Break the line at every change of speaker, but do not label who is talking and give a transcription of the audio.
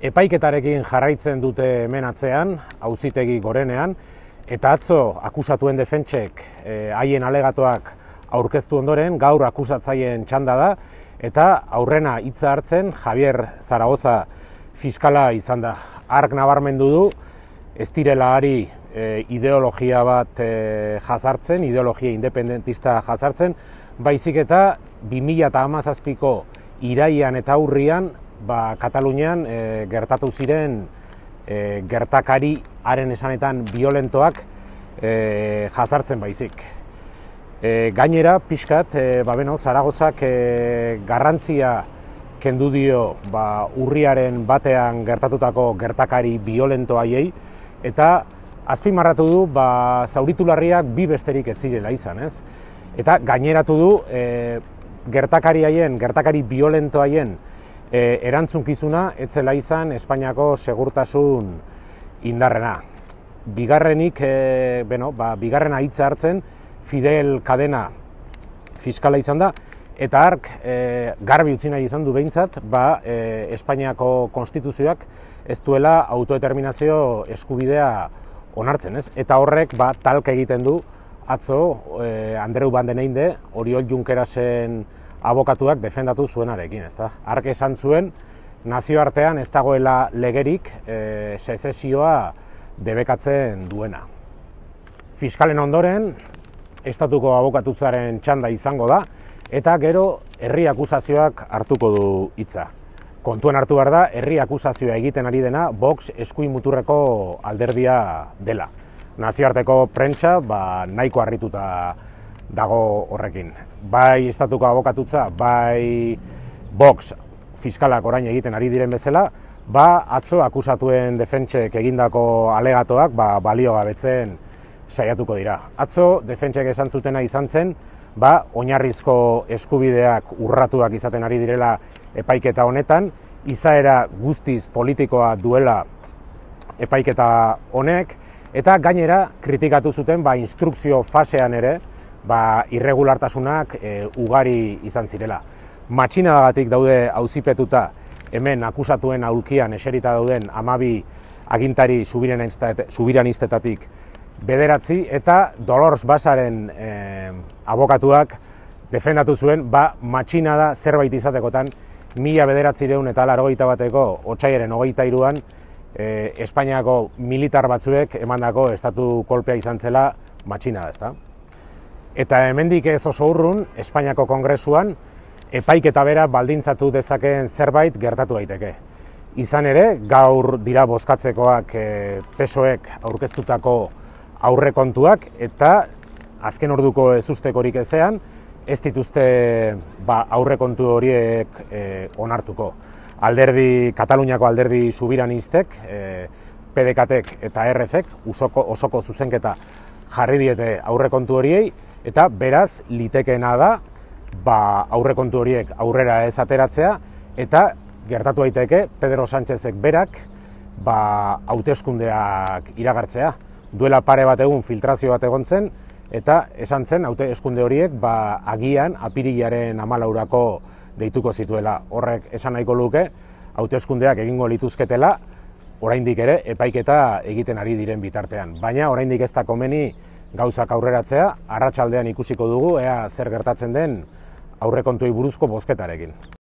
epaiketarekin jarraitzen dute hemen atzean, auzitegi gorenean, eta atzo akusatuen defentsek eh, haien alegatoak aurkeztu ondoren, gaur akusatzaien txanda da, eta aurrena hitza hartzen Javier Zaragoza fiskala izan da. Ark nabarmendu du, ez direla ari eh, ideologia bat eh, jazartzen, ideologia independentista jazartzen, baizik eta 2000 ko iraian eta aurrian ba, Katalunian e, gertatu ziren e, gertakari haren esanetan violentoak e, eh, jazartzen baizik. E, gainera, pixkat, e, ba, Zaragozak e, garrantzia kendu dio ba, urriaren batean gertatutako gertakari violento haiei, eta azpi marratu du ba, zauritu bi besterik ez zirela izan, ez? Eta gaineratu du e, gertakari haien, gertakari violento haien e, erantzunkizuna etzela izan Espainiako segurtasun indarrena. Bigarrenik, e, bueno, ba, bigarrena hitza hartzen, Fidel Kadena fiskala izan da, eta ark e, garbi utzi nahi izan du behintzat, ba, e, Espainiako konstituzioak ez duela autodeterminazio eskubidea onartzen, ez? Eta horrek ba, talka egiten du, atzo, e, Andreu Banden Oriol Junkerasen abokatuak defendatu zuenarekin, ezta? Arke esan zuen, nazioartean ez dagoela legerik e, sezesioa debekatzen duena. Fiskalen ondoren, estatuko abokatuzaren txanda izango da, eta gero herri akusazioak hartuko du hitza. Kontuen hartu behar da, herri akusazioa egiten ari dena, Vox eskuin muturreko alderdia dela. Nazioarteko prentsa, ba, nahiko harrituta dago horrekin. Bai estatuko abokatutza, bai box fiskalak orain egiten ari diren bezala, ba atzo akusatuen defentsek egindako alegatoak ba, balio gabetzen saiatuko dira. Atzo defentsek esan zutena izan zen, ba oinarrizko eskubideak urratuak izaten ari direla epaiketa honetan, izaera guztiz politikoa duela epaiketa honek eta gainera kritikatu zuten ba instrukzio fasean ere ba, irregulartasunak e, ugari izan zirela. Matxinadagatik daude auzipetuta hemen akusatuen aulkian eserita dauden amabi agintari subiranistetatik bederatzi eta Dolors Basaren e, abokatuak defendatu zuen ba, matxinada zerbait izatekotan mila bederatzireun eta largoita bateko otxaiaren hogeita iruan e, Espainiako militar batzuek emandako estatu kolpea izan zela matxinada, da. Eta hemendik ez oso urrun, Espainiako Kongresuan, epaik eta bera baldintzatu dezakeen zerbait gertatu daiteke. Izan ere, gaur dira bozkatzekoak e, eh, pesoek aurkeztutako aurrekontuak, eta azken orduko ezustekorik ezean, ez dituzte ba, aurrekontu horiek eh, onartuko. Alderdi, Kataluniako alderdi subiran iztek, e, eh, PDKTek eta RZek, usoko, osoko zuzenketa jarri diete aurrekontu horiei eta beraz litekena da ba aurrekontu horiek aurrera ez ateratzea eta gertatu daiteke Pedro Sánchezek berak ba hauteskundeak iragartzea duela pare bat egun filtrazio bat egontzen eta esan zen hauteskunde horiek ba agian apirilaren 14 deituko zituela horrek esan nahiko luke hauteskundeak egingo lituzketela oraindik ere epaiketa egiten ari diren bitartean. Baina oraindik ez da komeni gauzak aurreratzea, arratsaldean ikusiko dugu ea zer gertatzen den aurrekontuei buruzko bozketarekin.